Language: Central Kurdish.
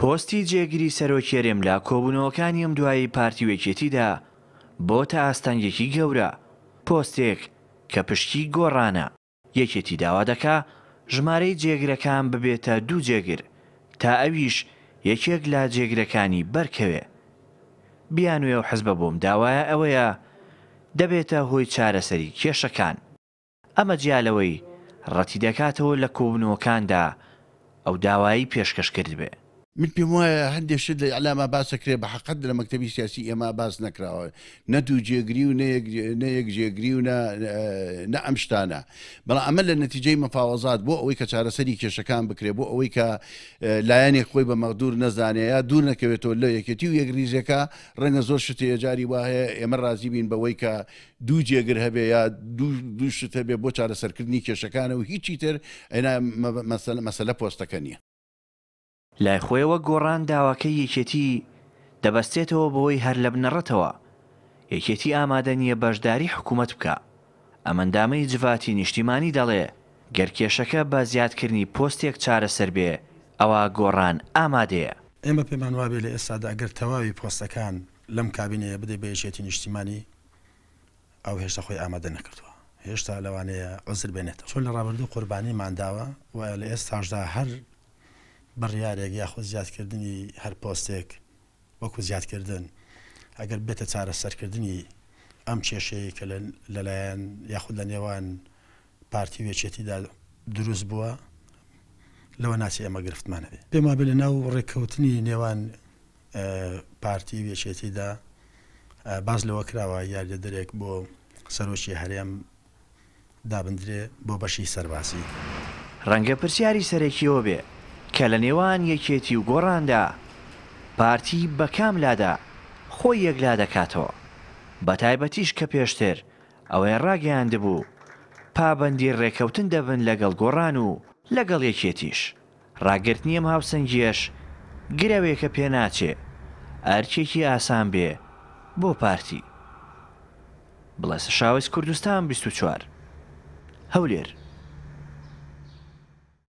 پۆستی جێگیری سەرۆکێرێم لە کۆبوونەوەکانی ئەم دوایی پارتی وەکێتیدا بۆ تا ئاستانگێکی گەورە پۆستێک کە پشتی گۆڕانە یەکێتی داوا دەکا ژمارەی جێگرەکان ببێتە دوو جێگر تا ئەویش یەکێک لا جێگرەکانی بەرکەوێ بیانوێ و حەزبە بۆم داوایە ئەوەیە دەبێتە هۆی چارەسەری کێشەکان ئەمە جیالەوەی ڕەتی دەکاتەوە لە کۆبنەوەکاندا ئەو داوایی پێشکەش کرد بێ من پێم وایە هەندێشت لە علامە باسەکرێ بە حقت لە مەکتتەبی سیاسی ئێمە باس نکراوە نەدوو جێگری و نەیەک جێگری و نە ئەم شتانە بەڵام ئەمە لە نەتیجەی مەفاوەزات بۆ ئەوەی کە چارەسەری کێشەکان بکرێ بۆ ئەوەی کە لایەنێ خۆی بە مەغدور نەزانەیە دوور نەکەوێتەوە لە یەکەتی و یەکریزیەکە ڕەنگە زۆر شت ێجاری وایە ئێمە رازی بین بەوەی کە دوو جێگر هەبێ یا دوو شت هەبێ بۆ چارەسەرکردنی کێشەکانە و هیچی تر ئەنا مەسەلە پۆستەکە نییە لای خۆیەوە گۆڕان داواکە یەکێتی دەبەستێتەوە بەوەی هەر لە بنەڕەتەوە یەکێتی ئامادە نییە بەشداری حکوومەت بکە ئەمەندامەی جڤاتی نیشتیمانی دەڵێ گەرکێشەکە بە زیادکردنی پۆستێک چارەسەر بێ ئەوە گۆڕان ئامادەیە ئێمە پێمان وابێ لە ئێستادا ئەگەر تەواوی پۆستەکان لەم کابینەیە بدەی بەیەشێتی نیشتیمانی ئەو هێشتا خۆی ئامادە نەکردووە هێشتا لەوانەیە ئۆزر بێنێت چۆن لە ڕابردوو قوربانی ماداوە و لە ئێستاشدا هەر بڕیارێک یاخۆ زیادکردنی هەر پۆستێک وەکو زیادکردن ئەگەر بێتە چارە سەرکردنی ئەم کێشەیە کە لەلایەن یاخود لە نێوان پارتی وێچێتیدا دروست بووە لەوە ناچی ئەمە گرفتمانەوێت پێما بێ لە ناو ڕێککەوتنی نێوان پارتی وێچێتیدا باز لەوە کراوە یاریە دەرێک بۆ سەرۆکی هەرێم دابدرێ بۆ بەشی سەرباسی ڕەنگە پرسیاری سەرێکیەوە بێ کە لە نێوان یەکێتی و گۆڕاندا پارتی بە کاملادا خۆی یەکلا دەکاتەوە بە تایبەتیش کە پێشتر ئەوەی ڕاگەیان دەبوو پابندی ڕێکەوتن دەبن لەگەڵ گۆڕان و لەگەڵ یەکێتیش ڕاگررتنی ئەم هاوسنجێش گرەوێکە پێناچێ ئەرچێکی ئاسان بێ بۆ پارتی بڵێ شاوەز کوردستان 24 هەولێر